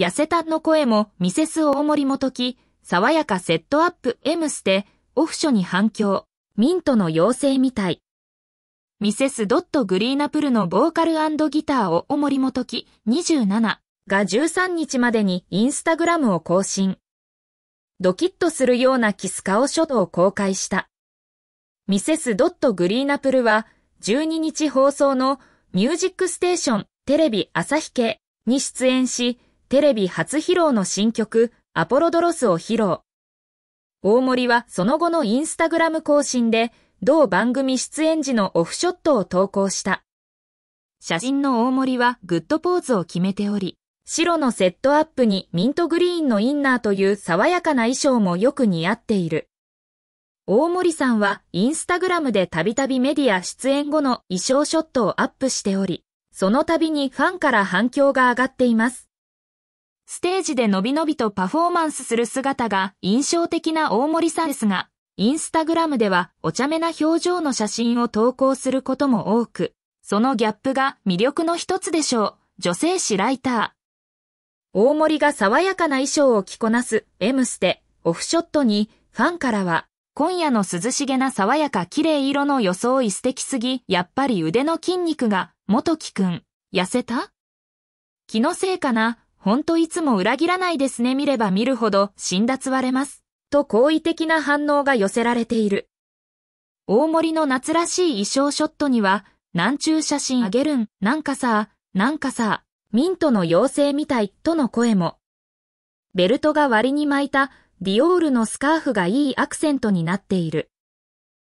痩せたの声もミセス大森元き、爽やかセットアップ M ステ、オフショに反響、ミントの妖精みたい。ミセスドットグリーナプルのボーカルギターを大森元木27が13日までにインスタグラムを更新。ドキッとするようなキス顔書道を公開した。ミセスドットグリーナプルは12日放送のミュージックステーションテレビ朝日系に出演し、テレビ初披露の新曲、アポロドロスを披露。大森はその後のインスタグラム更新で、同番組出演時のオフショットを投稿した。写真の大森はグッドポーズを決めており、白のセットアップにミントグリーンのインナーという爽やかな衣装もよく似合っている。大森さんはインスタグラムでたびたびメディア出演後の衣装ショットをアップしており、その度にファンから反響が上がっています。ステージでのびのびとパフォーマンスする姿が印象的な大森さんですが、インスタグラムではお茶目な表情の写真を投稿することも多く、そのギャップが魅力の一つでしょう。女性誌ライター。大森が爽やかな衣装を着こなす M ステ、オフショットに、ファンからは、今夜の涼しげな爽やか綺麗色の装い素敵すぎ、やっぱり腕の筋肉が、元木くん、痩せた気のせいかな、ほんといつも裏切らないですね見れば見るほど死んだつわれます。と好意的な反応が寄せられている。大森の夏らしい衣装ショットには、南中写真あげるん、なんかさ、なんかさ、ミントの妖精みたい、との声も。ベルトが割に巻いたディオールのスカーフがいいアクセントになっている。